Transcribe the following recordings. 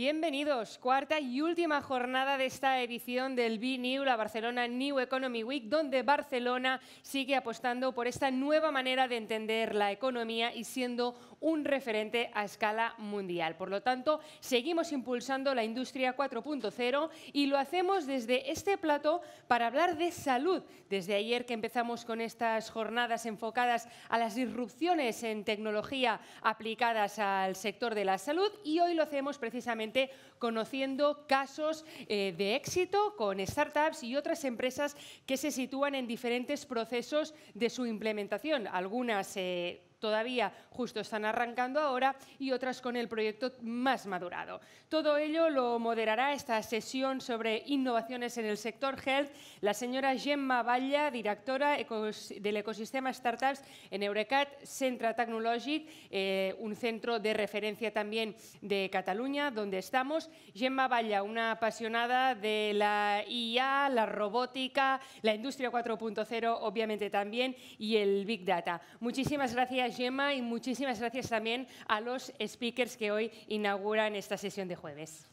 Bienvenidos, cuarta y última jornada de esta edición del BNEW, new la Barcelona New Economy Week, donde Barcelona sigue apostando por esta nueva manera de entender la economía y siendo un referente a escala mundial. Por lo tanto, seguimos impulsando la industria 4.0 y lo hacemos desde este plato para hablar de salud. Desde ayer que empezamos con estas jornadas enfocadas a las disrupciones en tecnología aplicadas al sector de la salud y hoy lo hacemos precisamente conociendo casos eh, de éxito con startups y otras empresas que se sitúan en diferentes procesos de su implementación. Algunas eh, todavía justo están arrancando ahora y otras con el proyecto más madurado. Todo ello lo moderará esta sesión sobre innovaciones en el sector health la señora Gemma Valla, directora del ecosistema Startups en Eurecat Centra Technologic, eh, un centro de referencia también de Cataluña, donde estamos. Gemma Valla, una apasionada de la IA, la robótica, la industria 4.0, obviamente también, y el Big Data. Muchísimas gracias, y muchísimas gracias también a los speakers que hoy inauguran esta sesión de jueves.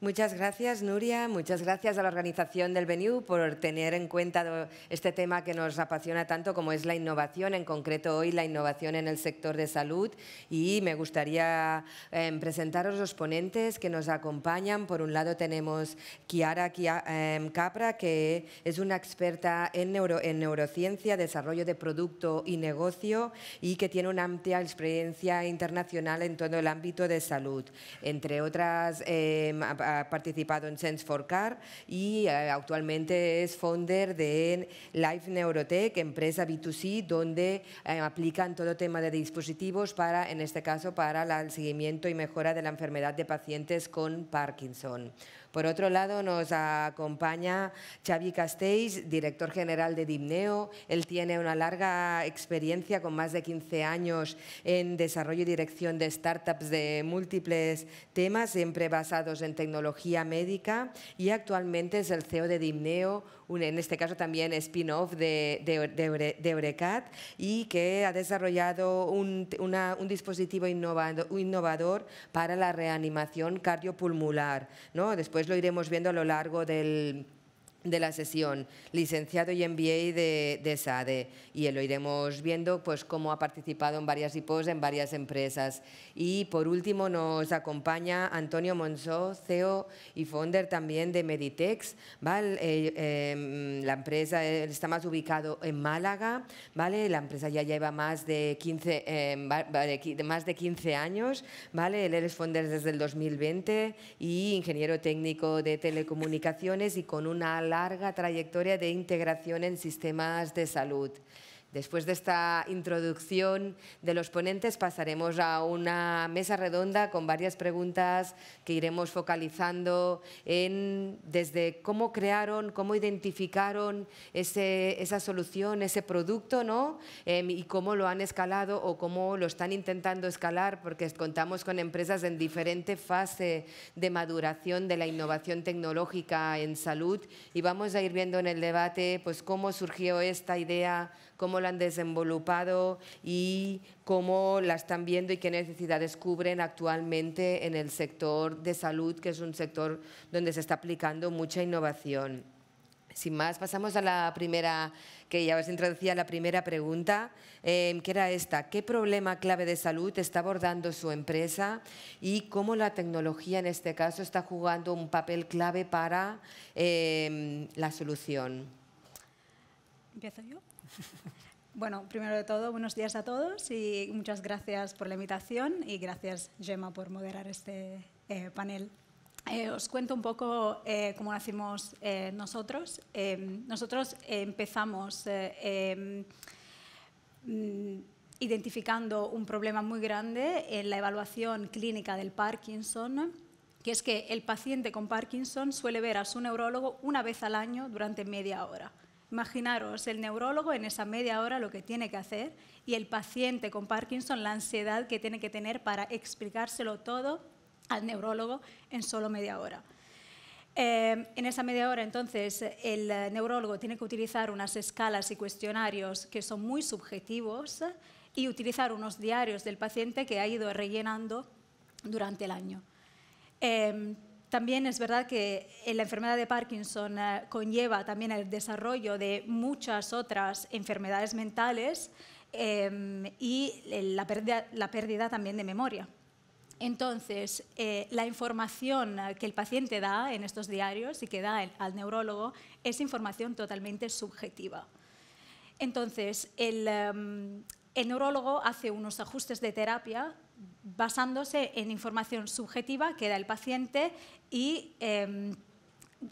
Muchas gracias, Nuria. Muchas gracias a la organización del Venue por tener en cuenta este tema que nos apasiona tanto como es la innovación, en concreto hoy la innovación en el sector de salud. Y me gustaría em, presentaros los ponentes que nos acompañan. Por un lado tenemos Kiara em, Capra, que es una experta en, neurociencia, desarrollo de producto y negocio y que tiene una amplia experiencia internacional en todo el ámbito de salud. Entre otras... Em, ha participado en Sense for Car y eh, actualmente es founder de Life Neurotech, empresa B2C, donde eh, aplican todo tema de dispositivos para, en este caso, para el seguimiento y mejora de la enfermedad de pacientes con Parkinson. Por otro lado, nos acompaña Xavi Castells, director general de Dimneo. Él tiene una larga experiencia con más de 15 años en desarrollo y dirección de startups de múltiples temas, siempre basados en tecnología médica y actualmente es el CEO de Dimneo, en este caso también spin-off de, de, Eurecat y que ha desarrollado un, un dispositivo innovador para la reanimación cardiopulmular. ¿no? Después lo iremos viendo a lo largo del de la sesión, licenciado y MBA de, SADE, e, y lo iremos viendo pues cómo ha participado en varias IPOs, en varias empresas. Y por último nos acompaña Antonio Monzó, CEO y founder también de Meditex, ¿vale? Eh, em, la empresa eh, está más ubicado en Málaga, ¿vale? La empresa ya lleva más de 15, em, más de 15 años, ¿vale? Él es founder desde el 2020 y ingeniero técnico de telecomunicaciones y con una larga trayectoria de integración en sistemas de salud. Después de esta introducción de los ponentes pasaremos a una mesa redonda con varias preguntas que iremos focalizando en desde cómo crearon, cómo identificaron esa solución, ese producto ¿no? Em, y cómo lo han escalado o cómo lo están intentando escalar porque contamos con empresas en diferente fase de maduración de la innovación tecnológica en salud y vamos a ir viendo en el debate pues, cómo surgió esta idea cómo la han desenvolupado y cómo la están viendo y qué necesidades cubren actualmente en el sector de salud, que es un sector donde se está aplicando mucha innovación. Sin más, pasamos a la primera, que ya os introducía la primera pregunta, em, que era esta. ¿Qué problema clave de salud está abordando su empresa y cómo la tecnología en este caso está jugando un papel clave para em, la solución? ¿Empiezo yo? Bueno, primero de todo, buenos días a todos y muchas gracias por la invitación y gracias, Gemma, por moderar este eh, panel. Eh, os cuento un poco eh, cómo nacimos eh, nosotros. Em, nosotros empezamos em, mm, identificando un problema muy grande en la evaluación clínica del Parkinson, que es que el paciente con Parkinson suele ver a su neurólogo una vez al año durante media hora. Imaginaros el neurólogo en esa media hora lo que tiene que hacer y el paciente con Parkinson la ansiedad que tiene que tener para explicárselo todo al neurólogo en solo media hora. Eh, en esa media hora, entonces, el neurólogo tiene que utilizar unas escalas y cuestionarios que son muy subjetivos y utilizar unos diarios del paciente que ha ido rellenando durante el año. Eh, también es verdad que eh, la enfermedad de Parkinson eh, conlleva también el desarrollo de muchas otras enfermedades mentales em, y eh, la pérdida, también de memoria. Entonces, la información que el paciente da en estos diarios y que da al neurólogo es información totalmente subjetiva. Entonces, el em, neurólogo hace unos ajustes de terapia basándose en información subjetiva que da el paciente y em,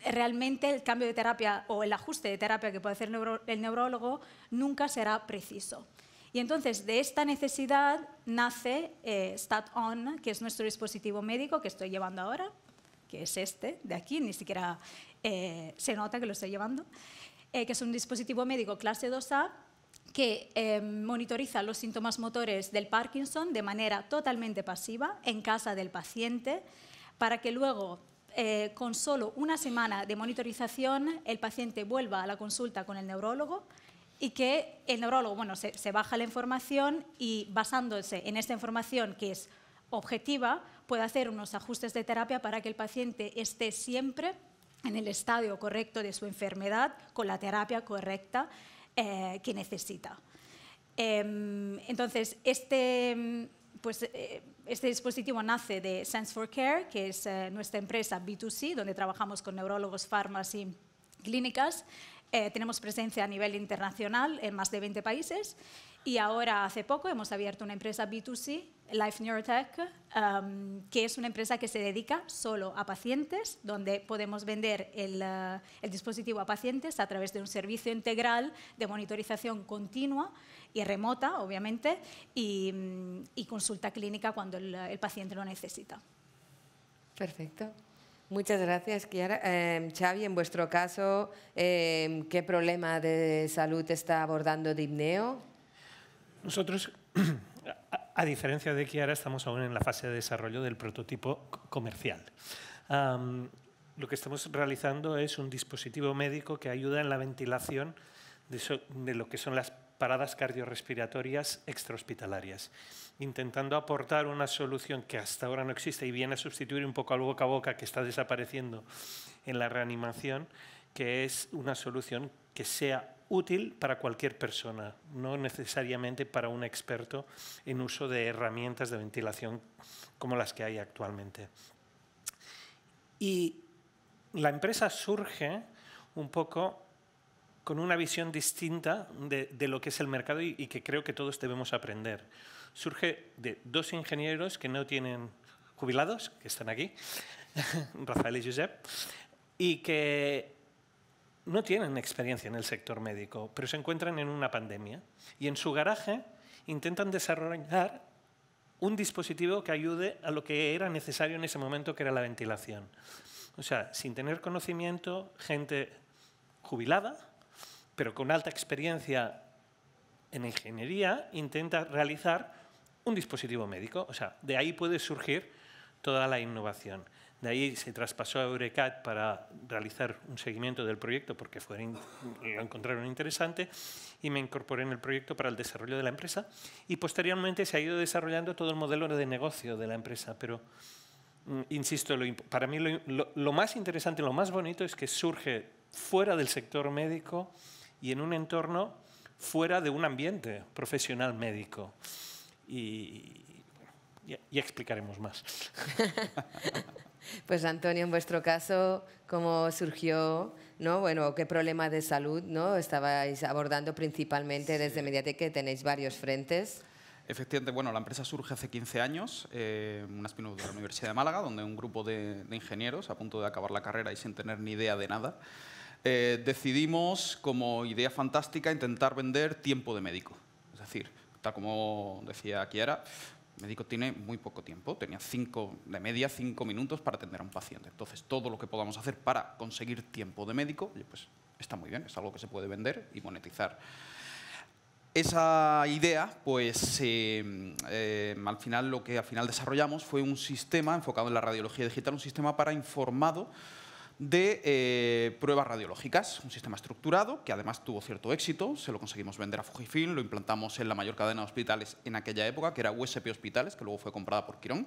realmente el cambio de terapia o el ajuste de terapia que puede hacer el, neurólogo nunca será preciso. Y entonces de esta necesidad nace eh, StatOn, que es nuestro dispositivo médico que estoy llevando ahora, que es este de aquí, ni siquiera eh, se nota que lo estoy llevando, eh, que es un dispositivo médico clase 2A que eh, monitoriza los síntomas motores del Parkinson de manera totalmente pasiva en casa del paciente para que luego eh, con solo una semana de monitorización el paciente vuelva a la consulta con el neurólogo y que el neurólogo se, se, baja la información y basándose en esta información que es objetiva puede hacer unos ajustes de terapia para que el paciente esté siempre en el estadio correcto de su enfermedad con la terapia correcta eh, que necesita. Em, entonces, este, em, pues, eh, este dispositivo nace de Sense for Care, que es eh, nuestra empresa B2C, donde trabajamos con neurólogos, farmas y clínicas. tenemos presencia a nivel internacional en más de 20 países y ahora, hace poco, hemos abierto una empresa B2C, Life Neurotech, um, que es una empresa que se dedica solo a pacientes, donde podemos vender eh, el, dispositivo a pacientes a través de un servicio integral de monitorización continua y remota, obviamente, y, mm, consulta clínica cuando el, paciente lo necesita. Perfecto. Muchas gracias, Kiara. Em, Xavi, en vuestro caso, em, ¿qué problema de salud está abordando Dibneo? Nosotros, a diferencia de Kiara, estamos aún en la fase de desarrollo del prototipo comercial. lo que estamos realizando es un dispositivo médico que ayuda en la ventilación de, lo que son las paradas cardiorrespiratorias extrahospitalarias, intentando aportar una solución que hasta ahora no existe y viene a sustituir un poco al boca a boca que está desapareciendo en la reanimación, que es una solución que sea útil para cualquier persona, no necesariamente para un experto en uso de herramientas de ventilación como las que hay actualmente. Y la empresa surge un poco con una visión distinta de, lo que es el mercado y, y, que creo que todos debemos aprender. Surge de dos ingenieros que no tienen jubilados, que están aquí, Rafael y Josep, y que no tienen experiencia en el sector médico, pero se encuentran en una pandemia y en su garaje intentan desarrollar un dispositivo que ayude a lo que era necesario en ese momento, que era la ventilación. O sea, sin tener conocimiento, gente jubilada, pero con alta experiencia en ingeniería, intenta realizar un dispositivo médico. O sea, de ahí puede surgir toda la innovación. De ahí se traspasó a Eurecat para realizar un seguimiento del proyecto porque fue, lo encontraron interesante y me incorporé en el proyecto para el desarrollo de la empresa y posteriormente se ha ido desarrollando todo el modelo de negocio de la empresa, pero mm, insisto, para mí lo, más interesante, lo más bonito es que surge fuera del sector médico y en un entorno fuera de un ambiente profesional médico. Y, y, y explicaremos más. Pues Antonio, en vuestro caso, ¿cómo surgió? ¿no? Bueno, ¿qué problema de salud ¿no? estabais abordando principalmente desde Mediatek, que tenéis varios frentes? Efectivamente, bueno, la empresa surge hace 15 años, eh, una de la Universidad de Málaga, donde un grupo de, ingenieros a punto de acabar la carrera y sin tener ni idea de nada, eh, decidimos como idea fantástica intentar vender tiempo de médico. Es decir, tal como decía Kiara, el médico tiene muy poco tiempo, tenía cinco, de media cinco minutos para atender a un paciente. Entonces, todo lo que podamos hacer para conseguir tiempo de médico, pues está muy bien, es algo que se puede vender y monetizar. Esa idea, pues em, em, al final lo que al final desarrollamos fue un sistema enfocado en la radiología digital, un sistema para informado de eh, pruebas radiológicas, un sistema estructurado que además tuvo cierto éxito, se lo conseguimos vender a Fujifilm, lo implantamos en la mayor cadena de hospitales en aquella época, que era USP Hospitales, que luego fue comprada por Quirón,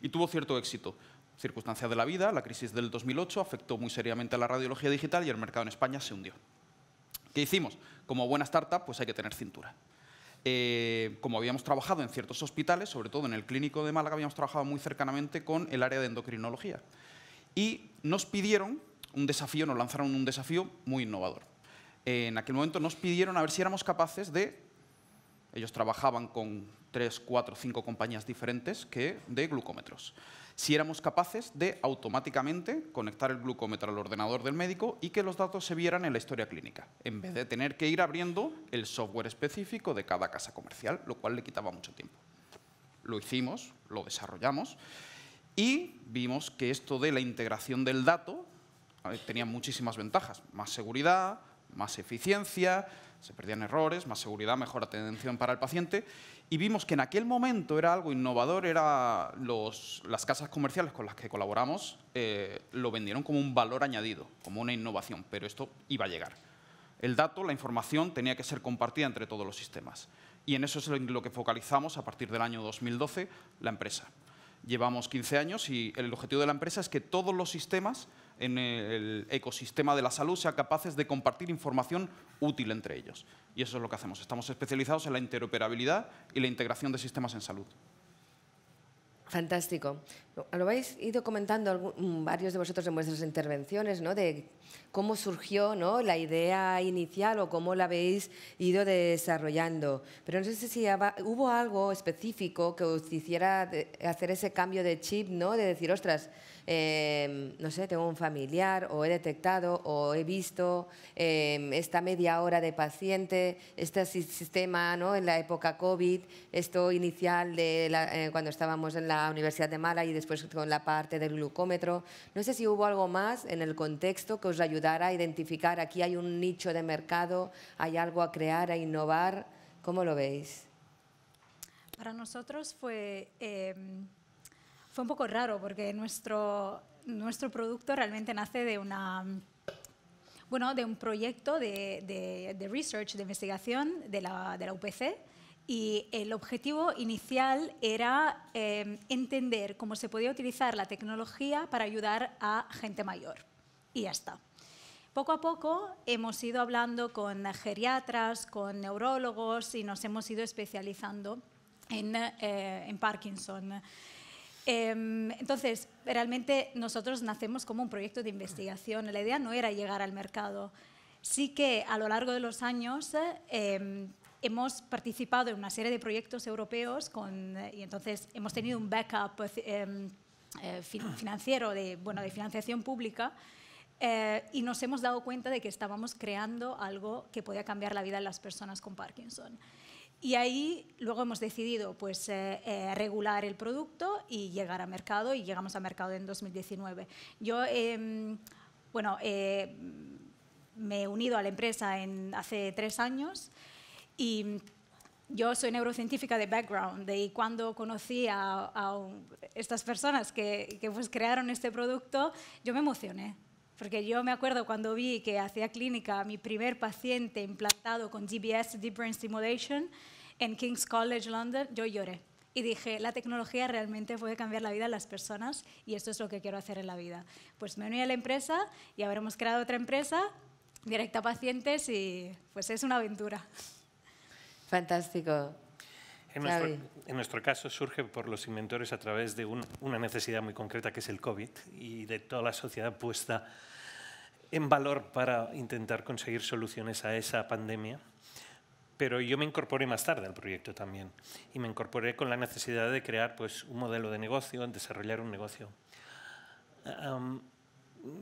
y tuvo cierto éxito. Circunstancias de la vida, la crisis del 2008 afectó muy seriamente a la radiología digital y el mercado en España se hundió. ¿Qué hicimos? Como buena startup, pues hay que tener cintura. Eh, como habíamos trabajado en ciertos hospitales, sobre todo en el clínico de Málaga, habíamos trabajado muy cercanamente con el área de endocrinología. Y nos pidieron un desafío, nos lanzaron un desafío muy innovador. En aquel momento nos pidieron a ver si éramos capaces de, ellos trabajaban con tres, cuatro, cinco compañías diferentes que de glucómetros. Si éramos capaces de automáticamente conectar el glucómetro al ordenador del médico y que los datos se vieran en la historia clínica, en vez de tener que ir abriendo el software específico de cada casa comercial, lo cual le quitaba mucho tiempo. Lo hicimos, lo desarrollamos y vimos que esto de la integración del dato eh, tenía muchísimas ventajas. Más seguridad, más eficiencia, se perdían errores, más seguridad, mejor atención para el paciente. Y vimos que en aquel momento era algo innovador, era las casas comerciales con las que colaboramos eh, lo vendieron como un valor añadido, como una innovación, pero esto iba a llegar. El dato, la información, tenía que ser compartida entre todos los sistemas. Y en eso es lo que focalizamos a partir del año 2012 la empresa. Llevamos 15 años y el objetivo de la empresa es que todos los sistemas en el ecosistema de la salud sean capaces de compartir información útil entre ellos. Y eso es lo que hacemos. Estamos especializados en la interoperabilidad y la integración de sistemas en salud. Fantástico. Lo habéis ido comentando mm, varios de vosotros en vuestras intervenciones, ¿no? De cómo surgió ¿no? la idea inicial o cómo la habéis ido desarrollando. Pero no sé si hubo algo específico que os hiciera hacer ese cambio de chip, ¿no? De decir, ostras, Em, no sé, tengo un familiar o he detectado o he visto em, esta media hora de paciente, este sistema ¿no? en la época COVID, esto inicial de eh, cuando estábamos en la Universidad de Mala y después con la parte del glucómetro. No sé si hubo algo más en el contexto que os ayudara a identificar aquí hay un nicho de mercado, hay algo a crear, a innovar. ¿Cómo lo veis? Para nosotros fue em, fue un poco raro porque nuestro, nuestro producto realmente nace de una bueno, de un proyecto de, de, research, de investigación de la, de la, UPC. Y el objetivo inicial era eh, entender cómo se podía utilizar la tecnología para ayudar a gente mayor. Y ya está. Poco a poco hemos ido hablando con geriatras, con neurólogos y nos hemos ido especializando en, eh, en Parkinson. Em, entonces, realmente nosotros nacemos como un proyecto de investigación. La idea no era llegar al mercado. Sí que a lo largo de los años em, hemos participado en una serie de proyectos europeos eh, y entonces hemos tenido un backup pues, em, eh, financiero, de, bueno, de financiación pública. Eh, y nos hemos dado cuenta de que estábamos creando algo que podía cambiar la vida de las personas con Parkinson. Y ahí luego hemos decidido pues, eh, eh, regular el producto y llegar a mercado y llegamos a mercado en 2019. Yo, em, bueno, eh, me he unido a la empresa en, hace tres años y yo soy neurocientífica de background y cuando conocí a, a estas personas que, que pues crearon este producto, yo me emocioné porque yo me acuerdo cuando vi que hacía clínica a mi primer paciente implantado con DBS, Deep Brain Stimulation, en King's College London, yo lloré. Y dije, la tecnología realmente puede cambiar la vida de las personas y esto es lo que quiero hacer en la vida. Pues me uní a la empresa y ahora hemos creado otra empresa directa a pacientes y pues es una aventura. Fantástico. En nuestro, caso surge por los inventores a través de una necesidad muy concreta que es el COVID y de toda la sociedad puesta en valor para intentar conseguir soluciones a esa pandemia. Pero yo me incorporé más tarde al proyecto también y me incorporé con la necesidad de crear pues, un modelo de negocio, desarrollar un negocio.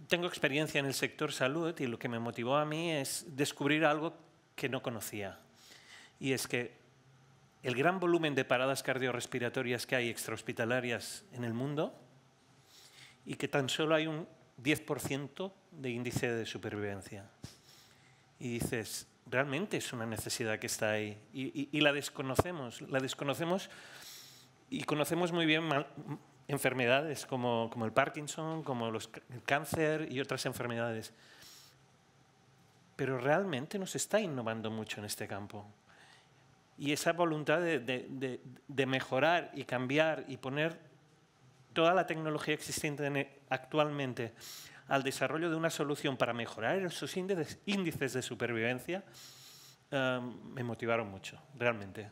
tengo experiencia en el sector salud y lo que me motivó a mí es descubrir algo que no conocía. Y es que el gran volumen de paradas cardiorrespiratorias que hay extrahospitalarias en el mundo y que tan solo hay un 10% de índice de supervivencia. Y dices, realmente es una necesidad que está ahí y, la desconocemos, la desconocemos y conocemos muy bien enfermedades como, el Parkinson, como los, el cáncer y otras enfermedades. Pero realmente nos está innovando mucho en este campo y esa voluntad de, mejorar y cambiar y poner toda la tecnología existente e, actualmente al desarrollo de una solución para mejorar esos índices, índices de supervivencia, eh, me motivaron mucho, realmente.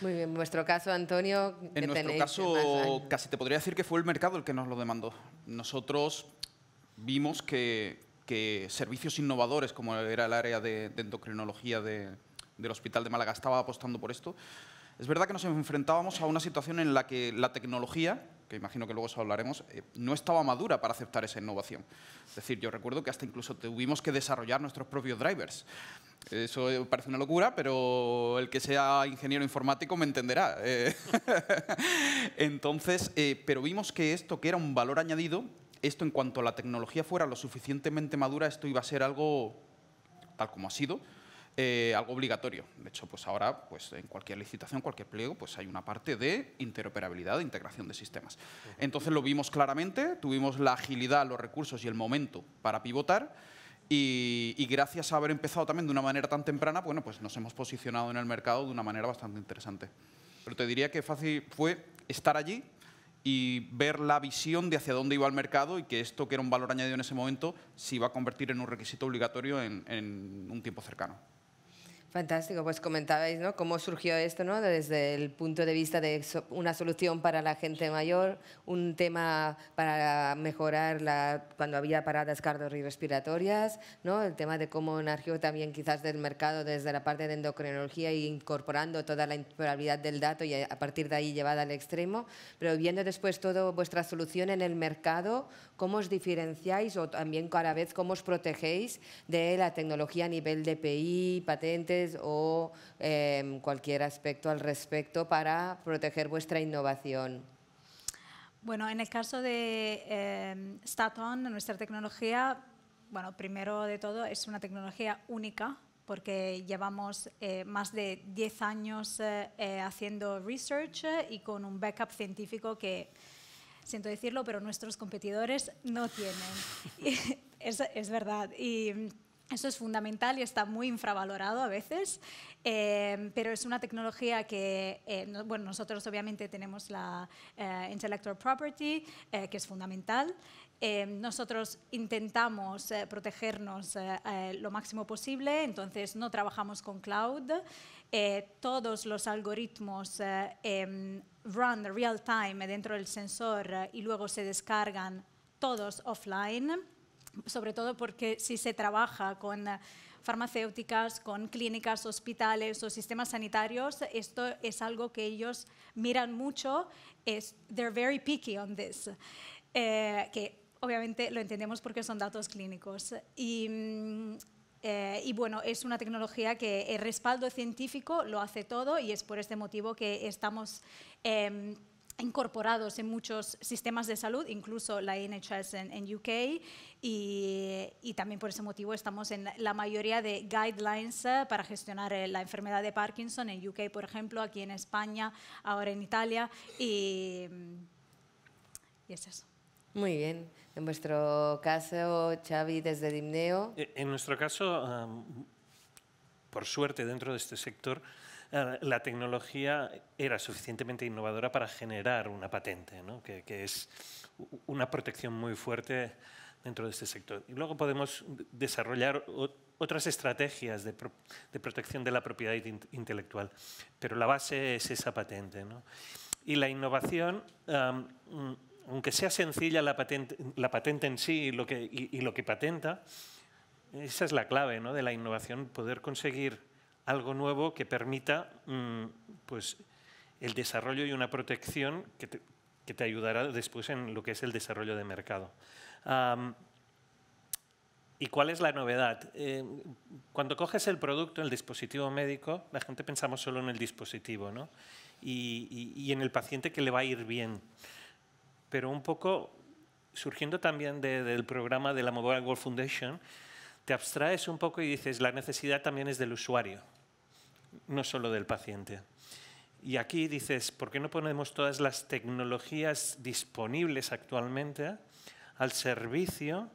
Muy bien, en vuestro caso, Antonio. En nuestro caso, casi te podría decir que fue el mercado el que nos lo demandó. Nosotros vimos que, servicios innovadores, como era el área de endocrinología de, del Hospital de Málaga estaba apostando por esto, es verdad que nos enfrentábamos a una situación en la que la tecnología, que imagino que luego os hablaremos, eh, no estaba madura para aceptar esa innovación. Es decir, yo recuerdo que hasta incluso tuvimos que desarrollar nuestros propios drivers. Eso eh, parece una locura, pero el que sea ingeniero informático me entenderá. Eh. Entonces, pero vimos que esto, que era un valor añadido, esto en cuanto a la tecnología fuera lo suficientemente madura, esto iba a ser algo tal como ha sido, eh, algo obligatorio. De hecho, pues ahora pues en cualquier licitación, cualquier pliego, pues hay una parte de interoperabilidad, de integración de sistemas. Entonces lo vimos claramente, tuvimos la agilidad, los recursos y el momento para pivotar. Y, gracias a haber empezado también de una manera tan temprana, bueno, pues nos hemos posicionado en el mercado de una manera bastante interesante. Pero te diría que fácil fue estar allí y ver la visión de hacia dónde iba el mercado y que esto que era un valor añadido en ese momento se iba a convertir en un requisito obligatorio en un tiempo cercano. Fantástico, pues comentabais, ¿no? Cómo surgió esto, ¿no? Desde el punto de vista de una solución para la gente mayor, un tema para mejorar la, cuando había paradas cardiorrespiratorias, ¿no? El tema de cómo nació también quizás del mercado desde la parte de endocrinología e incorporando toda la interoperabilidad del dato y a partir de ahí llevada al extremo, pero viendo después toda vuestra solución en el mercado, ¿Cómo os diferenciáis o también cada vez cómo os protegéis de la tecnología a nivel de PI, patentes o em, cualquier aspecto al respecto para proteger vuestra innovación? Bueno, en el caso de em, Staton, nuestra tecnología, bueno, primero de todo es una tecnología única porque llevamos eh, más de 10 años eh, eh, haciendo research y con un backup científico que siento decirlo, pero nuestros competidores no tienen. es, es verdad. Y, eso es fundamental y está muy infravalorado a veces, eh, pero es una tecnología que, eh, bueno, nosotros obviamente tenemos la eh, intellectual property, que es fundamental. nosotros intentamos protegernos lo máximo posible, entonces no trabajamos con cloud. Eh, todos los algoritmos eh, em, run real time dentro del sensor eh, y luego se descargan todos offline, sobre todo porque si se trabaja con farmacéuticas, con clínicas, hospitales o sistemas sanitarios, esto es algo que ellos miran mucho, es, they're very picky on this, que obviamente lo entendemos porque son datos clínicos. Y, mm, eh, y bueno, es una tecnología que el eh, respaldo científico lo hace todo y es por este motivo que estamos em, incorporados en muchos sistemas de salud, incluso la NHS en, UK, y, también por ese motivo estamos en la mayoría de guidelines eh, para gestionar la enfermedad de Parkinson en UK, por ejemplo, aquí en España, ahora en Italia, y es eso. Muy bien. En vuestro caso, Xavi, desde Dimneo. Eh, en nuestro caso, por suerte, dentro de este sector, ah, la tecnología era suficientemente innovadora para generar una patente, ¿no? que, es una protección muy fuerte dentro de este sector. Y luego podemos desarrollar otras estrategias de, protección de la propiedad intelectual, pero la base es esa patente. ¿no? Y la innovación aunque sea sencilla la patente, en sí y lo, que, patenta, esa es la clave de la innovación, poder conseguir algo nuevo que permita mm, pues, el desarrollo y una protección que te, ayudará después en lo que es el desarrollo de mercado. ¿Y cuál es la novedad? Eh, cuando coges el producto, el dispositivo médico, la gente pensamos solo en el dispositivo y en el paciente que le va a ir bien pero un poco surgiendo también del programa de la Mobile World Foundation, te abstraes un poco y dices, la necesidad también es del usuario, no solo del paciente. Y aquí dices, ¿por qué no ponemos todas las tecnologías disponibles actualmente al servicio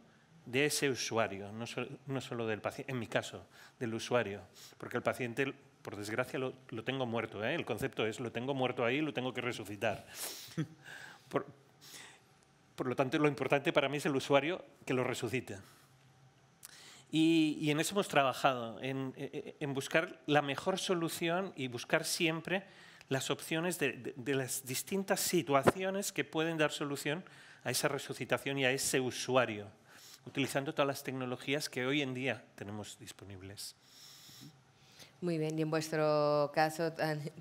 de ese usuario, no, no solo del paciente, en mi caso, del usuario? Porque el paciente, por desgracia, lo, tengo muerto. ¿eh? El concepto es, lo tengo muerto ahí, lo tengo que resucitar. Por lo tanto, lo importante para mí es el usuario que lo resucite. Y, en eso hemos trabajado, e, e, en, buscar la mejor solución y buscar siempre las opciones de las distintas situaciones que pueden dar solución a esa resucitación y a ese usuario, utilizando todas las tecnologías que hoy en día tenemos disponibles. Muy bien, y en vuestro caso,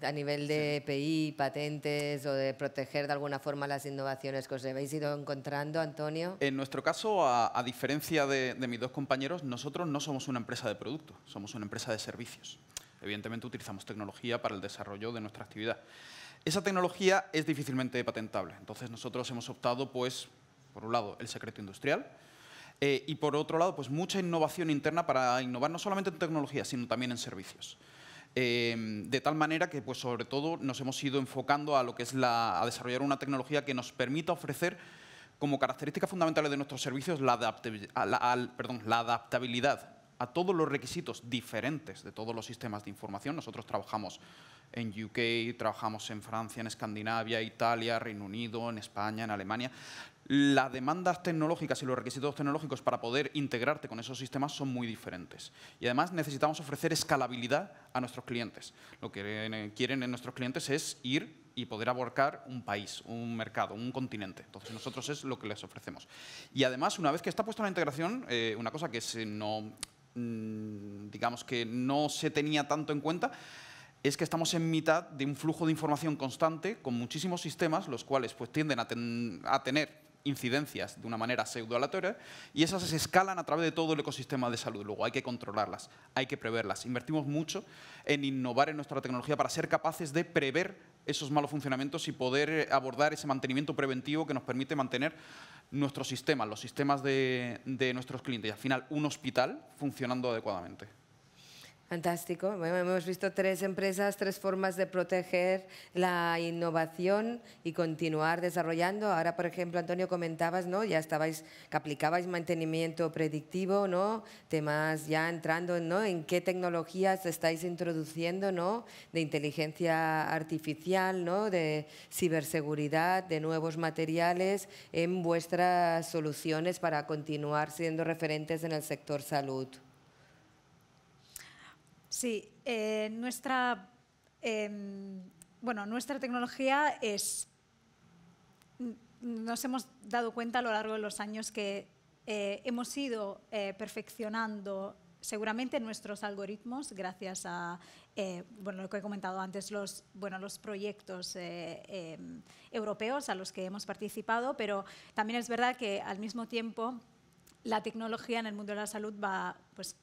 a nivel de PI, patentes o de proteger de alguna forma las innovaciones que os habéis ido encontrando, Antonio. En nuestro caso, a, diferencia de, mis dos compañeros, nosotros no somos una empresa de producto somos una empresa de servicios. Evidentemente utilizamos tecnología para el desarrollo de nuestra actividad. Esa tecnología es difícilmente patentable, entonces nosotros hemos optado pues, por un lado, el secreto industrial, eh, y por otro lado, pues mucha innovación interna para innovar no solamente en tecnología, sino también en servicios. Em, de tal manera que, pues, sobre todo, nos hemos ido enfocando a lo que es la, a desarrollar una tecnología que nos permita ofrecer como característica fundamental de nuestros servicios la, perdón, la adaptabilidad a todos los requisitos diferentes de todos los sistemas de información. Nosotros trabajamos en UK, trabajamos en Francia, en Escandinavia, Italia, Reino Unido, en España, en Alemania las demandas tecnológicas y los requisitos tecnológicos para poder integrarte con esos sistemas son muy diferentes. Y además necesitamos ofrecer escalabilidad a nuestros clientes. Lo que quieren en nuestros clientes es ir y poder abarcar un país, un mercado, un continente. Entonces nosotros es lo que les ofrecemos. Y además, una vez que está puesta la integración, eh, una cosa que se no, mm, digamos que no se tenía tanto en cuenta, es que estamos en mitad de un flujo de información constante con muchísimos sistemas, los cuales pues, tienden a, a tener incidencias de una manera pseudoalatoria y esas se escalan a través de todo el ecosistema de salud. Luego hay que controlarlas, hay que preverlas. Invertimos mucho en innovar en nuestra tecnología para ser capaces de prever esos malos funcionamientos y poder eh, abordar ese mantenimiento preventivo que nos permite mantener nuestros sistemas, los sistemas de nuestros clientes y al final un hospital funcionando adecuadamente. Fantástico. Bueno, hemos visto tres empresas, tres formas de proteger la innovación y continuar desarrollando. Ahora, por ejemplo, Antonio, comentabas, ¿no? Ya estabais, que aplicabais mantenimiento predictivo, ¿no? Temas ya entrando, ¿no? En qué tecnologías estáis introduciendo, ¿no? De inteligencia artificial, ¿no? De ciberseguridad, de nuevos materiales en vuestras soluciones para continuar siendo referentes en el sector salud. Sí, eh, nuestra, em, bueno, nuestra tecnología es... Mm, nos hemos dado cuenta a lo largo de los años que eh, hemos ido eh, perfeccionando seguramente nuestros algoritmos, gracias a bueno, lo que he comentado antes, los, bueno, los proyectos em, europeos a los que hemos participado, pero también es verdad que al mismo tiempo la tecnología en el mundo de la salud va pues,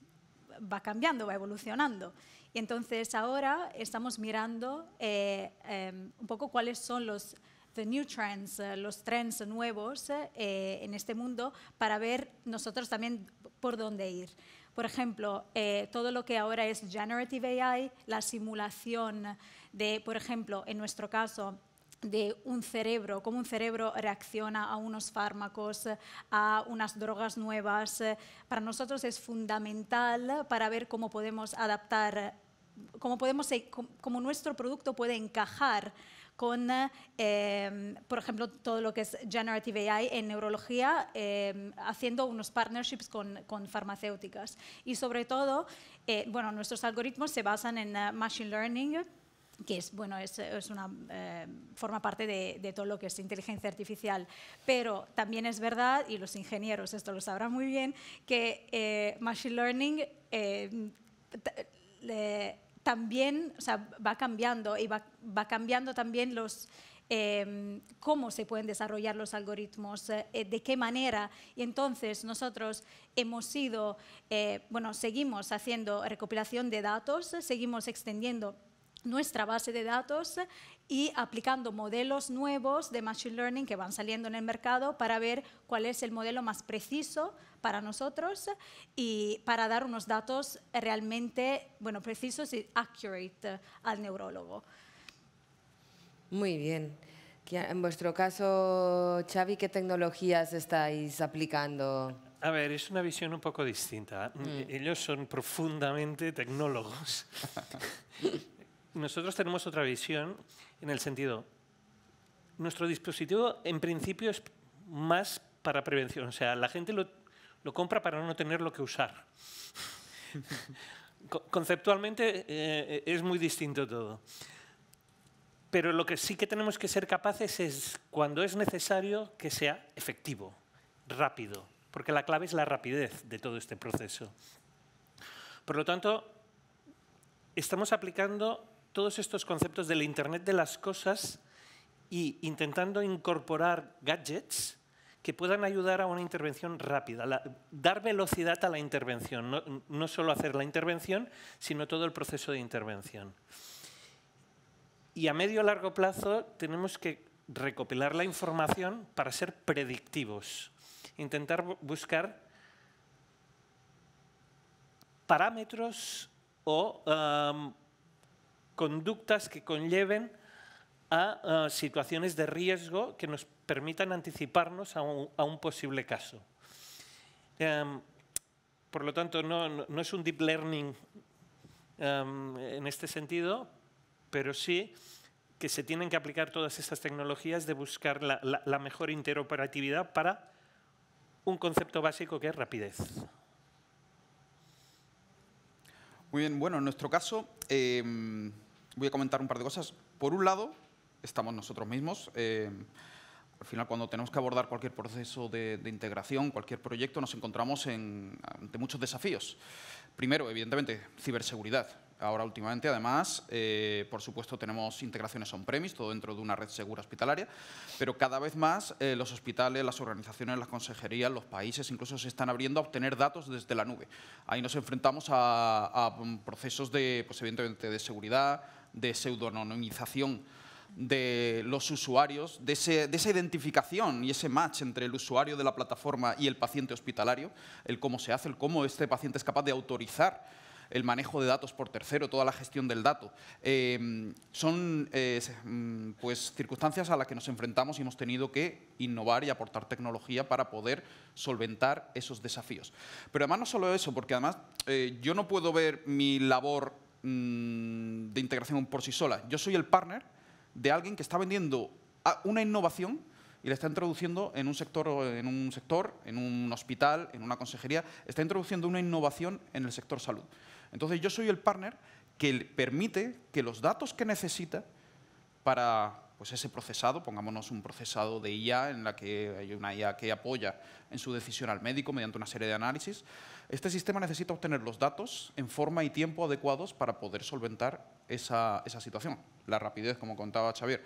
va cambiando, va evolucionando. Y entonces ahora estamos mirando eh, em, un poco cuáles son los the new trends, eh, los trends nuevos eh, en este mundo para ver nosotros también por dónde ir. Por ejemplo, todo lo que ahora es generative AI, la simulación de, por ejemplo, en nuestro caso, de un cerebro, cómo un cerebro reacciona a unos fármacos, a unas drogas nuevas. Para nosotros es fundamental para ver cómo podemos adaptar, cómo, podemos, eh, nuestro producto puede encajar con, eh, por ejemplo, todo lo que es Generative AI en neurología, eh, haciendo unos partnerships con, farmacéuticas. Y sobre todo, bueno, nuestros algoritmos se basan en Machine Learning, que es, bueno, es, es una, eh, forma parte de, todo lo que es inteligencia artificial. Pero también es verdad, y los ingenieros esto lo sabrán muy bien, que eh, Machine Learning eh, también o sea, va cambiando y va, va cambiando también los, cómo se pueden desarrollar los algoritmos, de qué manera. Y entonces nosotros hemos ido, bueno, seguimos haciendo recopilación de datos, seguimos extendiendo nuestra base de datos y aplicando modelos nuevos de Machine Learning que van saliendo en el mercado para ver cuál es el modelo más preciso para nosotros y para dar unos datos realmente bueno, precisos y accurate al neurólogo. Muy bien. En vuestro caso, Xavi, ¿qué tecnologías estáis aplicando? A ver, es una visión un poco distinta. Mm. Ellos son profundamente tecnólogos. nosotros tenemos otra visión en el sentido, nuestro dispositivo en principio es más para prevención, o sea, la gente lo, compra para no tener lo que usar. Conceptualmente eh, es muy distinto todo. Pero lo que sí que tenemos que ser capaces es, cuando es necesario, que sea efectivo, rápido, porque la clave es la rapidez de todo este proceso. Por lo tanto, estamos aplicando todos estos conceptos del Internet de las cosas y intentando incorporar gadgets que puedan ayudar a una intervención rápida, dar velocidad a la intervención, no, solo hacer la intervención, sino todo el proceso de intervención. Y a medio y largo plazo tenemos que recopilar la información para ser predictivos, intentar buscar parámetros o conductas que conlleven a, situaciones de riesgo que nos permitan anticiparnos a un, posible caso. Em, por lo tanto, no, es un deep learning em, en este sentido, pero sí que se tienen que aplicar todas estas tecnologías de buscar la, mejor interoperatividad para un concepto básico que es rapidez. Muy bien, bueno, en nuestro caso, em, voy a comentar un par de cosas. Por un lado, estamos nosotros mismos. Eh, al final, cuando tenemos que abordar cualquier proceso de, integración, cualquier proyecto, nos encontramos en, ante muchos desafíos. Primero, evidentemente, ciberseguridad. Ahora, últimamente, además, eh, por supuesto, tenemos integraciones on-premise, todo dentro de una red segura hospitalaria, pero cada vez más eh, los hospitales, las organizaciones, las consejerías, los países incluso se están abriendo a obtener datos desde la nube. Ahí nos enfrentamos a, a mm, procesos de, pues, evidentemente, de seguridad, de pseudonimización de los usuarios, de, esa identificación y ese match entre el usuario de la plataforma y el paciente hospitalario, el cómo se hace, el cómo este paciente es capaz de autorizar el manejo de datos por tercero, toda la gestión del dato. Eh, son eh, pues, circunstancias a las que nos enfrentamos y hemos tenido que innovar y aportar tecnología para poder solventar esos desafíos. Pero además no solo eso, porque además eh, yo no puedo ver mi labor Mm, de integración por sí sola. Yo soy el partner de alguien que está vendiendo ah, una innovación y la está introduciendo en un sector, en un sector, en un hospital, en una consejería, está introduciendo una innovación en el sector salud. Entonces yo soy el partner que permite que los datos que necesita para pues ese procesado, pongámonos un procesado de IA en la que hay una IA que apoya en su decisión al médico mediante una serie de análisis, este sistema necesita obtener los datos en forma y tiempo adecuados para poder solventar esa, esa situación. La rapidez, como contaba Xavier,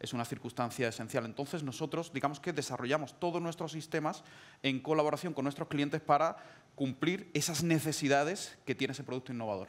es una circunstancia esencial. Entonces nosotros, digamos que desarrollamos todos nuestros sistemas en colaboración con nuestros clientes para cumplir esas necesidades que tiene ese producto innovador.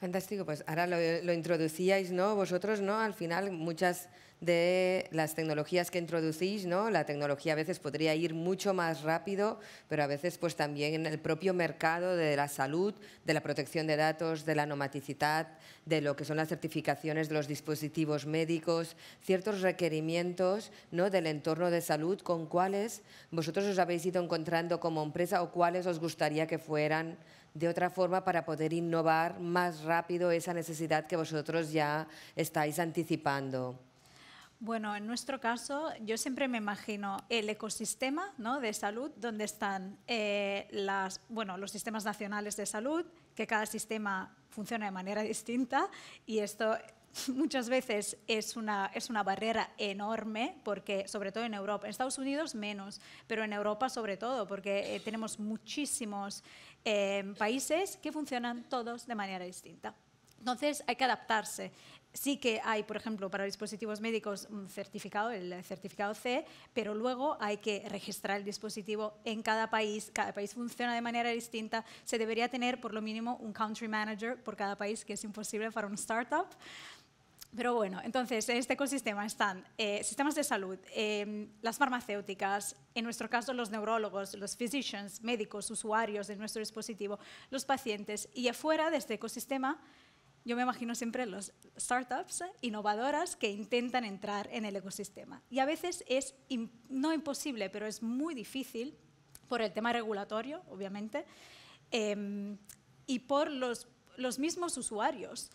Fantástico, pues ahora lo, introducíais, ¿no? Vosotros, ¿no? Al final muchas de las tecnologías que introducís, ¿no? La tecnología a veces podría ir mucho más rápido, pero a veces pues también en el propio mercado de la salud, de la protección de datos, de la nomaticidad, de lo que son las certificaciones de los dispositivos médicos, ciertos requerimientos, ¿no? Del entorno de salud, con cuáles vosotros os habéis ido encontrando como empresa o cuáles os gustaría que fueran de otra forma para poder innovar más rápido esa necesidad que vosotros ya estáis anticipando? Bueno, en nuestro caso, yo siempre me imagino el ecosistema de salud donde están eh, los sistemas nacionales de salud, que cada sistema funciona de manera distinta y esto muchas veces es una, barrera enorme, porque, sobre todo en Europa, en Estados Unidos menos, pero en Europa sobre todo, porque eh, tenemos muchísimos em, países que funcionan todos de manera distinta. Entonces hay que adaptarse. Sí que hay, por ejemplo, para dispositivos médicos un certificado, el certificado C, pero luego hay que registrar el dispositivo en cada país. Cada país funciona de manera distinta. Se debería tener, por lo mínimo, un country manager por cada país, que es imposible para un startup. Pero bueno, entonces en este ecosistema están eh, sistemas de salud, eh, las farmacéuticas, en nuestro caso los neurólogos, los physicians, médicos, usuarios de nuestro dispositivo, los pacientes y afuera de este ecosistema yo me imagino siempre las startups innovadoras que intentan entrar en el ecosistema. Y a veces es no imposible, pero es muy difícil por el tema regulatorio, obviamente, em, y por los, los mismos usuarios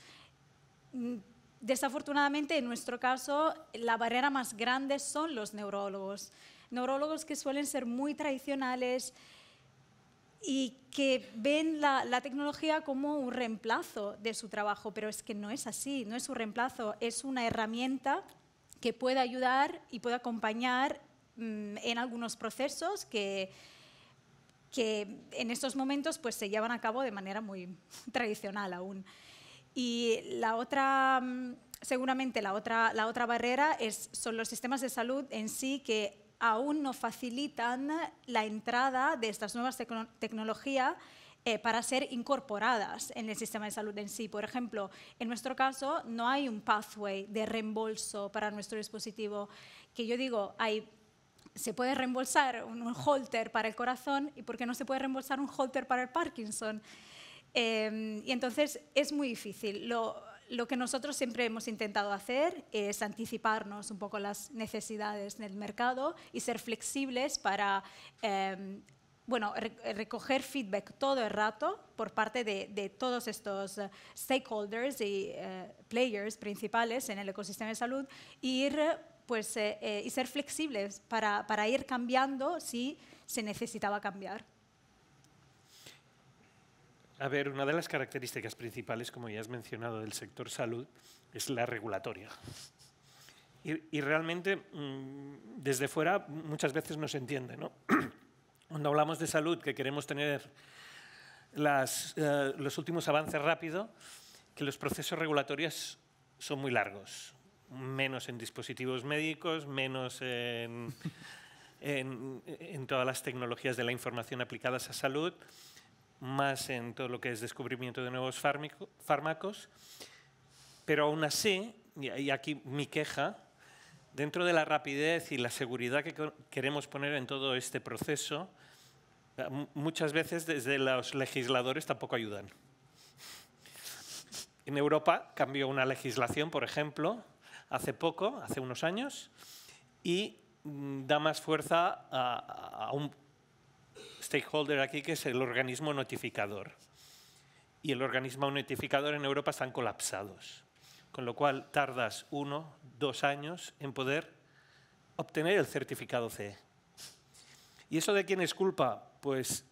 Desafortunadamente, en nuestro caso, la barrera más grande son los neurólogos. Neurólogos que suelen ser muy tradicionales y que ven la, tecnología como un reemplazo de su trabajo, pero es que no es así, no es un reemplazo, es una herramienta que puede ayudar y puede acompañar mm, en algunos procesos que, que en estos momentos pues, se llevan a cabo de manera muy tradicional aún. Y la otra, mm, seguramente la otra, barrera es, son los sistemas de salud en sí que aún no facilitan la entrada de estas nuevas tecnologías eh, para ser incorporadas en el sistema de salud en sí. Por ejemplo, en nuestro caso no hay un pathway de reembolso para nuestro dispositivo, que yo digo, hay, se puede reembolsar un, un holter para el corazón y ¿por qué no se puede reembolsar un holter para el Parkinson? Em, y entonces es muy difícil. Lo, que nosotros siempre hemos intentado hacer es anticiparnos un poco las necesidades del mercado y ser flexibles para em, bueno, recoger feedback todo el rato por parte de, todos estos eh, stakeholders y eh, players principales en el ecosistema de salud pues, eh, y ser flexibles para ir cambiando si se necesitaba cambiar. A ver, una de las características principales, como ya has mencionado, del sector salud es la regulatoria. Y, realmente mm, desde fuera muchas veces no se entiende. ¿no? Cuando hablamos de salud, que queremos tener eh, los últimos avances rápido, que los procesos regulatorios son muy largos. Menos en dispositivos médicos, menos en todas las tecnologías de la información aplicadas a salud más en todo lo que es descubrimiento de nuevos fármacos, pero aún así, y aquí mi queja, dentro de la rapidez y la seguridad que queremos poner en todo este proceso, eh, muchas veces desde los legisladores tampoco ayudan. En Europa cambió una legislación, por ejemplo, hace poco, hace unos años, y mm, da más fuerza a, a, un, stakeholder aquí, que es el organismo notificador. Y el organismo notificador en Europa están colapsados. Con lo cual tardas uno, dos años en poder obtener el certificado CE. ¿Y eso de quién es culpa? Pues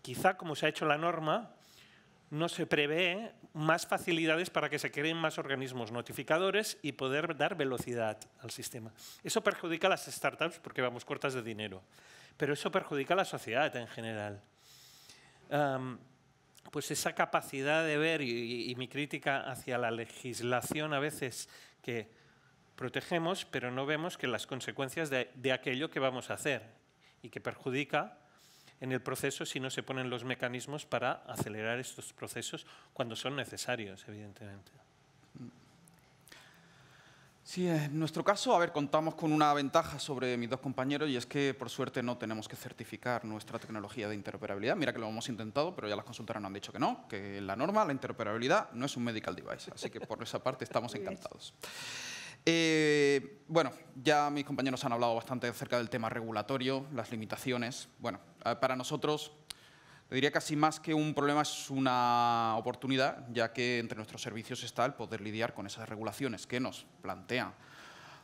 quizá como se ha hecho la norma, no se prevé más facilidades para que se creen más organismos notificadores y poder dar velocidad al sistema. Eso perjudica a las startups porque vamos cortas de dinero pero eso perjudica a la sociedad en general. pues esa capacidad de ver y, mi crítica hacia la legislación a veces que protegemos, pero no vemos que las consecuencias de aquello que vamos a hacer y que perjudica en el proceso si no se ponen los mecanismos para acelerar estos procesos cuando son necesarios, evidentemente. Sí, en nuestro caso, a ver, contamos con una ventaja sobre mis dos compañeros y es que por suerte no tenemos que certificar nuestra tecnología de interoperabilidad. Mira que lo hemos intentado, pero ya las consultoras nos han dicho que no, que la norma, la interoperabilidad, no es un medical device. Así que por esa parte estamos encantados. Eh, bueno, ya mis compañeros han hablado bastante acerca del tema regulatorio, las limitaciones. Bueno, para nosotros diría casi más que un problema es una oportunidad, ya que entre nuestros servicios está el poder lidiar con esas regulaciones que nos plantean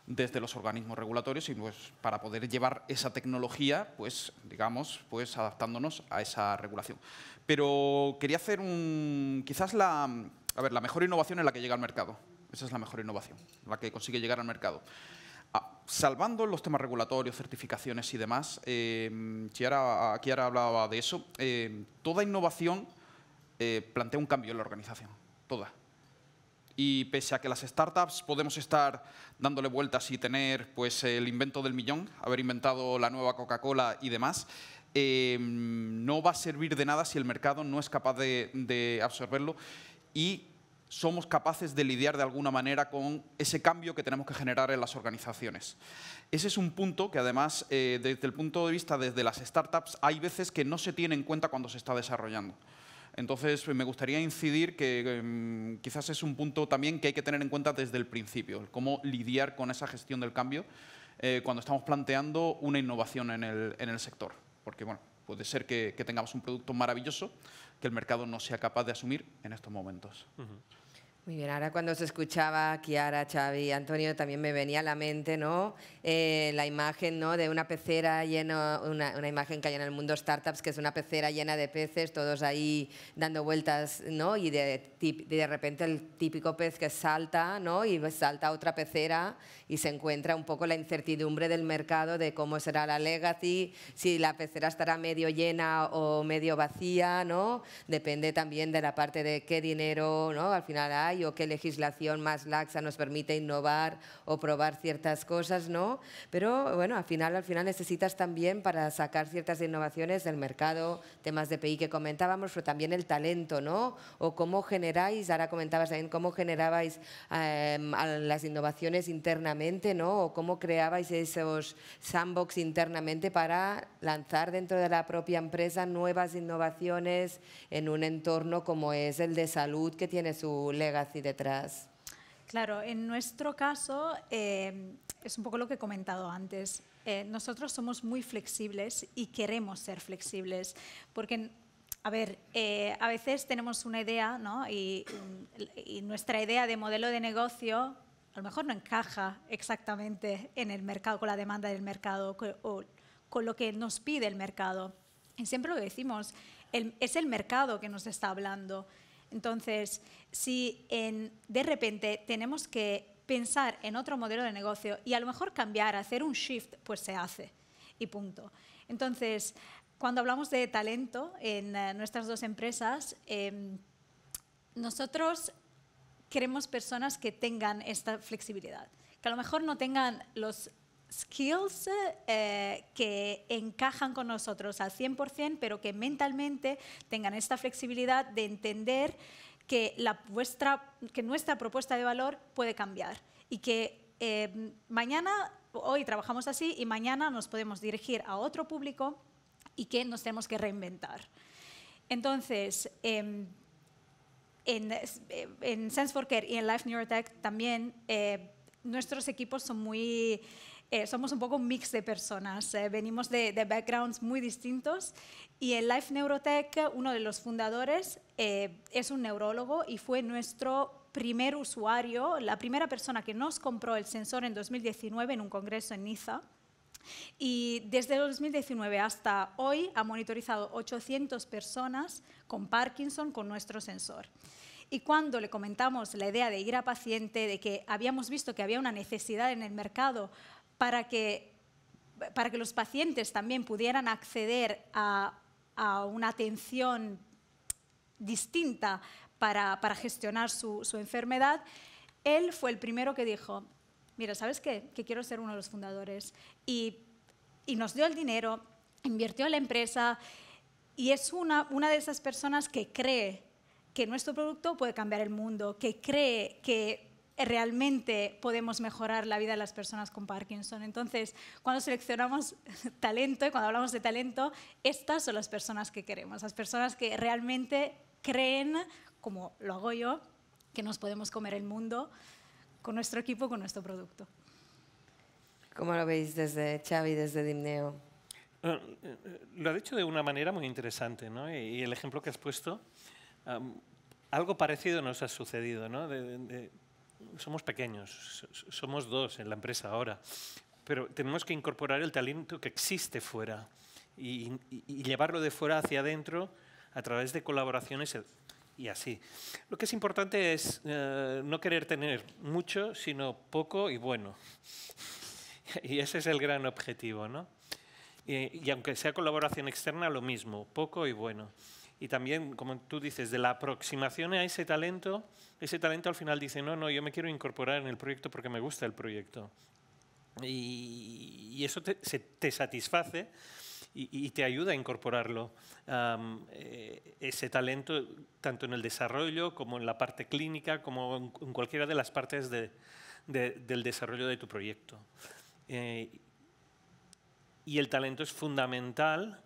desde los organismos regulatorios y pues para poder llevar esa tecnología, pues digamos, pues adaptándonos a esa regulación. Pero quería hacer un, quizás la, a ver, la mejor innovación es la que llega al mercado. Esa es la mejor innovación, la que consigue llegar al mercado salvando los temas regulatorios, certificaciones y demás, eh, Chiara, hablaba de eso, em, toda innovación eh, plantea un cambio en la organización, toda. Y pese a que las startups podemos estar dándole vueltas y tener pues, el invento del millón, haber inventado la nueva Coca-Cola y demás, em, no va a servir de nada si el mercado no es capaz de, absorberlo y somos capaces de lidiar de alguna manera con ese cambio que tenemos que generar en las organizaciones. Ese es un punto que además, eh, desde el punto de vista desde las startups, hay veces que no se tiene en cuenta cuando se está desarrollando. Entonces, eh, me gustaría incidir que em, quizás es un punto también que hay que tener en cuenta desde el principio, cómo lidiar con esa gestión del cambio eh, cuando estamos planteando una innovación en el, sector. Porque, bueno, puede ser que, tengamos un producto maravilloso que el mercado no sea capaz de asumir en estos momentos. Muy bien, ahora cuando se escuchaba Kiara, Xavi, Antonio, también me venía a la mente ¿no? Eh, la imagen ¿no? de una pecera llena, una, una, imagen que hay en el mundo startups, que es una pecera llena de peces, todos ahí dando vueltas, ¿no? y de, de repente el típico pez que salta ¿no? y salta otra pecera y se encuentra un poco la incertidumbre del mercado de cómo será la legacy, si la pecera estará medio llena o medio vacía, ¿no? depende también de la parte de qué dinero ¿no? al final hay o qué legislación más laxa nos permite innovar o probar ciertas cosas, ¿no? Pero bueno, al final, al final necesitas también para sacar ciertas innovaciones del mercado, temas de PI que comentábamos, pero también el talento, ¿no? O cómo generáis, ahora comentabas también cómo generabais em, las innovaciones internamente, ¿no? O cómo creabais esos sandbox internamente para lanzar dentro de la propia empresa nuevas innovaciones en un entorno como es el de salud que tiene su legado y detrás? Claro, en nuestro caso eh, es un poco lo que he comentado antes. Eh, nosotros somos muy flexibles y queremos ser flexibles, porque a ver, eh, a veces tenemos una idea, ¿no? Y, nuestra idea de modelo de negocio a lo mejor no encaja exactamente en el mercado, con la demanda del mercado o con lo que nos pide el mercado. Y siempre lo decimos, es el mercado que nos está hablando. Entonces, si de repente tenemos que pensar en otro modelo de negocio y a lo mejor cambiar, hacer un shift, pues se hace y punto. Entonces, cuando hablamos de talento en eh, nuestras dos empresas, em, nosotros queremos personas que tengan esta flexibilidad, que a lo mejor no tengan los skills eh, que encajan con nosotros al 100%, pero que mentalmente tengan esta flexibilidad de entender que, la, vuestra, que nuestra propuesta de valor puede cambiar y que eh, mañana, hoy trabajamos así y mañana nos podemos dirigir a otro público y que nos tenemos que reinventar. Entonces, em, en, en Sense 4 Care y en Life Neurotech también eh, nuestros equipos son muy eh, somos un poco un mix de personas, eh, venimos de, backgrounds muy distintos y en Life Neurotech, uno de los fundadores, eh, es un neurólogo y fue nuestro primer usuario, la primera persona que nos compró el sensor en 2019 en un congreso en Niza. Y desde 2019 hasta hoy ha monitorizado 800 personas con Parkinson con nuestro sensor. Y cuando le comentamos la idea de ir a paciente, de que habíamos visto que había una necesidad en el mercado para que, para que los pacientes también pudieran acceder a, una atención distinta para, gestionar su, enfermedad, él fue el primero que dijo, mira, ¿sabes qué? Que quiero ser uno de los fundadores. Y, nos dio el dinero, invirtió en la empresa y es una, una de esas personas que cree que nuestro producto puede cambiar el mundo, que cree que eh, realmente podemos mejorar la vida de las personas con Parkinson. Entonces, cuando seleccionamos talento y cuando hablamos de talento, estas son las personas que queremos, las personas que realmente creen, como lo hago yo, que nos podemos comer el mundo con nuestro equipo, con nuestro producto. ¿Cómo lo veis desde Xavi, desde Dimneo? Eh, eh, lo ha dicho de una manera muy interesante, ¿no? Y el ejemplo que has puesto, algo parecido nos ha sucedido, ¿no? de, somos pequeños, somos dos en la empresa ahora, pero tenemos que incorporar el talento que existe fuera y, llevarlo de fuera hacia adentro a través de colaboraciones y así. Lo que es importante es eh, no querer tener mucho, sino poco y bueno. y ese es el gran objetivo, ¿no? Eh, y aunque sea colaboración externa, lo mismo, poco y bueno y también, como tú dices, de la aproximación a ese talento, ese talento al final dice, no, no, yo me quiero incorporar en el proyecto porque me gusta el proyecto. Y, eso te, te satisface y, te ayuda a incorporarlo, eh, ese talento, tanto en el desarrollo como en la parte clínica, como en, cualquiera de las partes de, del desarrollo de tu proyecto. Eh, y el talento es fundamental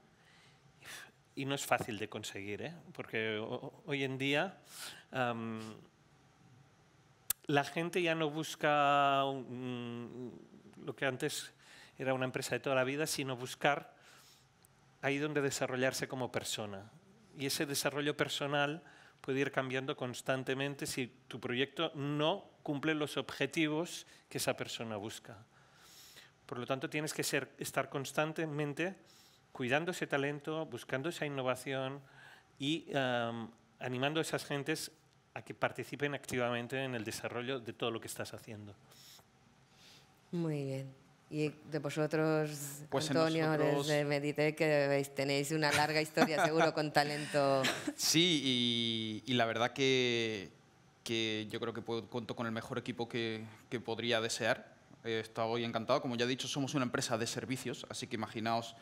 y no es fácil de conseguir, ¿eh? porque hoy en día la gente ya no busca mm, lo que antes era una empresa de toda la vida, sino buscar ahí donde desarrollarse como persona. Y ese desarrollo personal puede ir cambiando constantemente si tu proyecto no cumple los objetivos que esa persona busca. Por lo tanto, tienes que ser, estar constantemente cuidando ese talento, buscando esa innovación y animando a esas gentes a que participen activamente en el desarrollo de todo lo que estás haciendo. Muy bien. Y de vosotros, pues Antonio, desde Meditec, que tenéis una larga historia seguro con talento. Sí, y, la verdad que, yo creo que puedo, cuento con el mejor equipo que, podría desear. Eh, estoy encantado. Como ya he dicho, somos una empresa de servicios, así que imaginaos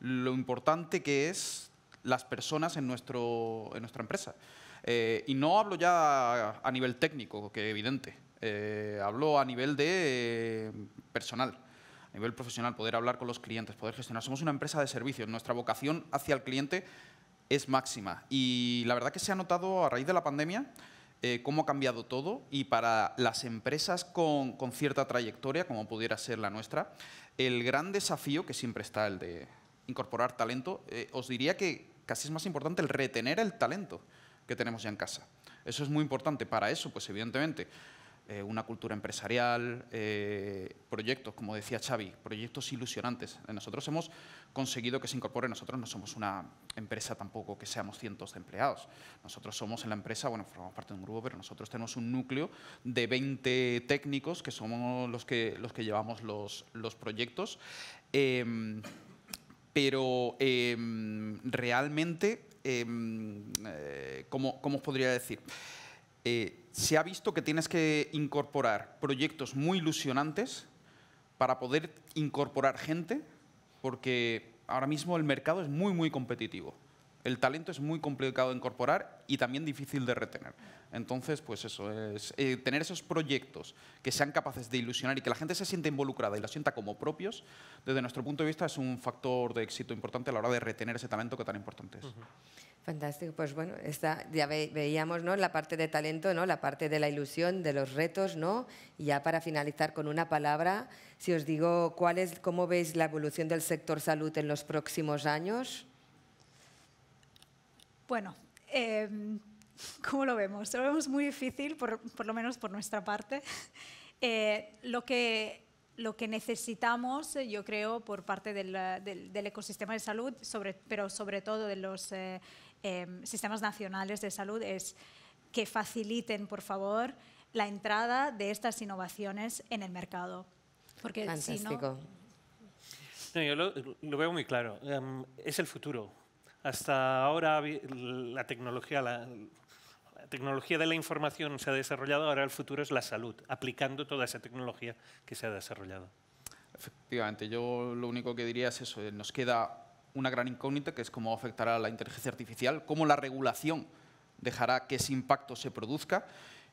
lo importante que es las personas en, nuestro, en nuestra empresa. Eh, y no hablo ya a, nivel técnico, que evidente, eh, hablo a nivel de eh, personal, a nivel profesional, poder hablar con los clientes, poder gestionar. Somos una empresa de servicios, nuestra vocación hacia el cliente es máxima. Y la verdad que se ha notado a raíz de la pandemia cómo ha cambiado todo y para las empresas con, cierta trayectoria, como pudiera ser la nuestra, el gran desafío, que siempre está el de, incorporar talento, eh, os diría que casi es más importante el retener el talento que tenemos ya en casa. Eso es muy importante. Para eso, pues evidentemente, eh, una cultura empresarial, eh, proyectos, como decía Xavi, proyectos ilusionantes. Nosotros hemos conseguido que se incorpore, nosotros no somos una empresa tampoco que seamos cientos de empleados. Nosotros somos en la empresa, bueno, formamos parte de un grupo, pero nosotros tenemos un núcleo de 20 técnicos que somos los que, los que llevamos los, los proyectos. Em, pero em, realmente, em, eh, ¿cómo, os podría decir? Eh, se ha visto que tienes que incorporar proyectos muy ilusionantes para poder incorporar gente, porque ahora mismo el mercado es muy, muy competitivo. El talento es muy complicado de incorporar y también difícil de retener. Entonces, pues eso, es, eh, tener esos proyectos que sean capaces de ilusionar y que la gente se sienta involucrada y la sienta como propios, desde nuestro punto de vista es un factor de éxito importante a la hora de retener ese talento que tan importante es. Fantástico, pues bueno, ya veíamos ¿no? la parte de talento, ¿no? la parte de la ilusión, de los retos, ¿no? Y ya para finalizar con una palabra, si os digo cuál es, cómo veis la evolución del sector salud en los próximos años. Bueno, eh, ¿Cómo lo vemos? Lo vemos muy difícil, por, por lo menos por nuestra parte. Eh, lo, que, lo que necesitamos, eh, yo creo, por parte del, del, ecosistema de salud, sobre, pero sobre todo de los eh, em, sistemas nacionales de salud, es que faciliten, por favor, la entrada de estas innovaciones en el mercado. Porque Fantástico. Si no... yo lo, veo muy claro. Em, es el futuro. Hasta ahora la tecnología, la, tecnología de la información se ha desarrollado, ahora el futuro es la salud, aplicando toda esa tecnología que se ha desarrollado. Efectivamente, yo lo único que diría es eso, eh, nos queda una gran incógnita que es cómo afectará la inteligencia artificial, cómo la regulación dejará que ese impacto se produzca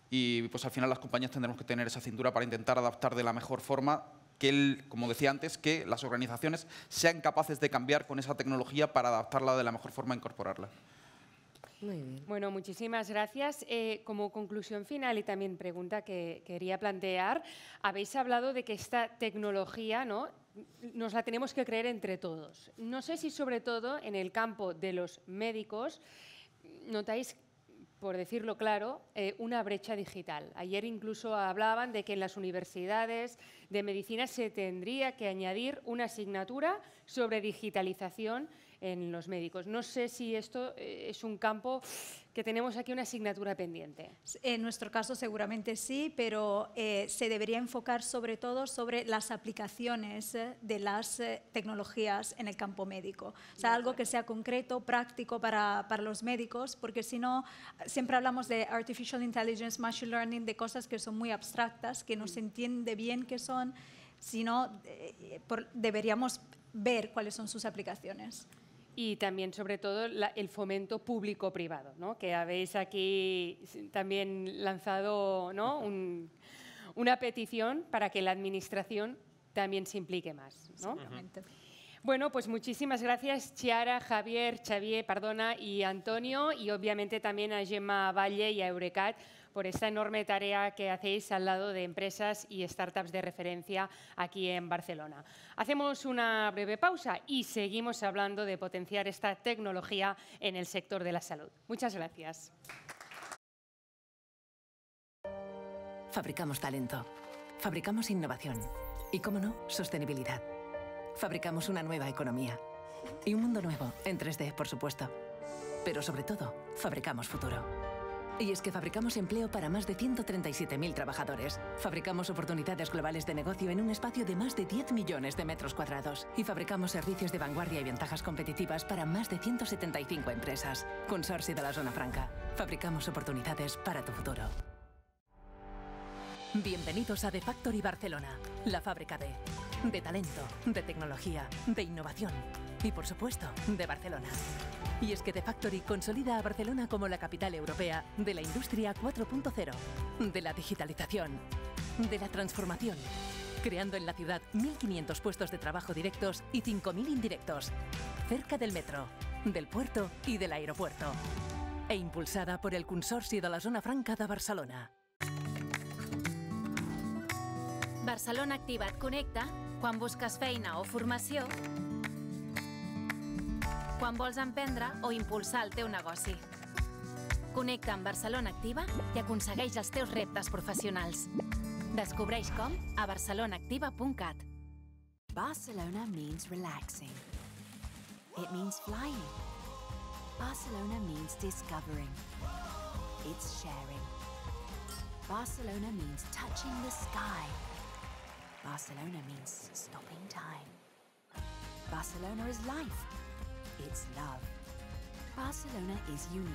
y pues al final las compañías tendremos que tener esa cintura para intentar adaptar de la mejor forma que, como decía antes, que las organizaciones sean capaces de cambiar con esa tecnología para adaptarla de la mejor forma e incorporarla. Bueno, muchísimas gracias. Eh, como conclusión final y también pregunta que quería plantear, habéis hablado de que esta tecnología ¿no? nos la tenemos que creer entre todos. No sé si sobre todo en el campo de los médicos notáis por decirlo claro, eh, una brecha digital. Ayer incluso hablaban de que en las universidades de medicina se tendría que añadir una asignatura sobre digitalización en los médicos. No sé si esto eh, es un campo que tenemos aquí una asignatura pendiente. En nuestro caso seguramente sí, pero eh, se debería enfocar sobre todo sobre las aplicaciones eh, de las tecnologías en el campo médico. O sea, algo que sea concreto, práctico para, para los médicos, porque si no, siempre hablamos de artificial intelligence, machine learning, de cosas que son muy abstractas, que no se mm. entiende bien qué son, sino deberíamos ver cuáles son sus aplicaciones y también, sobre todo, el fomento público-privado, ¿no? que habéis aquí también lanzado una petición para que la Administración también se implique más. Bueno, pues muchísimas gracias Chiara, Javier, Xavier, perdona, y Antonio, y obviamente también a Gemma Valle y a Eurecat por esta enorme tarea que hacéis al lado de empresas y startups de referencia aquí en Barcelona. Hacemos una breve pausa y seguimos hablando de potenciar esta tecnología en el sector de la salud. Muchas gracias. Fabricamos talento, fabricamos innovación y, como no, sostenibilidad. Fabricamos una nueva economía y un mundo nuevo, en 3D, por supuesto. Pero sobre todo, fabricamos futuro. Y es que fabricamos empleo para más de 137.000 trabajadores. Fabricamos oportunidades globales de negocio en un espacio de más de 10 millones de metros cuadrados. Y fabricamos servicios de vanguardia y ventajas competitivas para más de 175 empresas. Consorcio de la Zona Franca. Fabricamos oportunidades para tu futuro. Bienvenidos a The Factory Barcelona, la fábrica de... De talento, de tecnología, de innovación y por supuesto, de Barcelona. Y es que The Factory consolida a Barcelona como la capital europea de la industria 4.0, de la digitalización, de la transformación, creando en la ciudad 1.500 puestos de trabajo directos y 5.000 indirectos, cerca del metro, del puerto y del aeropuerto, e impulsada por el Consorcio de la Zona Franca de Barcelona. Barcelona activa Conecta. Cuando buscas feina o formació, quan vols emprendre o impulsar el teu negoci. Connecta amb Barcelona Activa i aconsegueix els teus reptes professionals. Descobreix com a barcelonaactiva.cat. Barcelona means relaxing. It means flying. Barcelona means discovering. It's sharing. Barcelona means touching the sky. Barcelona means stopping time. Barcelona is life. it's love. Barcelona is unique.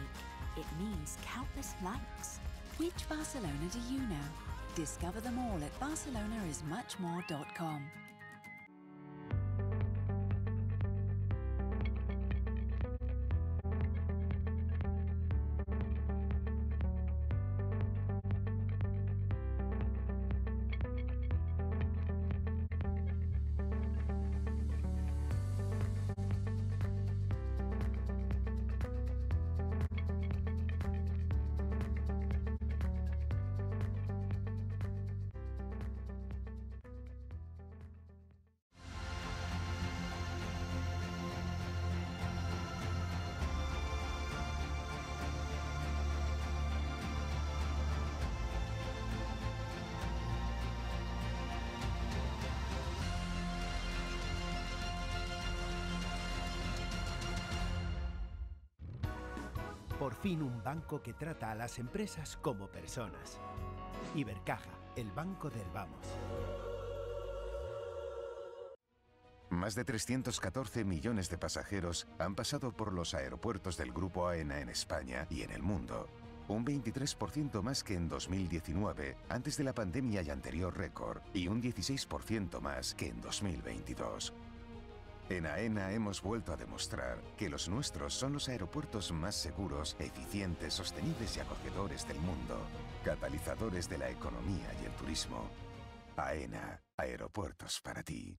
It means countless likes. Which Barcelona do you know? Discover them all at barcelonaismuchmore.com. Por fin un banco que trata a las empresas como personas. Ibercaja, el banco del vamos. Más de 314 millones de pasajeros han pasado por los aeropuertos del grupo AENA en España y en el mundo. Un 23% más que en 2019, antes de la pandemia y anterior récord, y un 16% más que en 2022. En AENA hemos vuelto a demostrar que los nuestros son los aeropuertos más seguros, eficientes, sostenibles y acogedores del mundo, catalizadores de la economía y el turismo. AENA, aeropuertos para ti.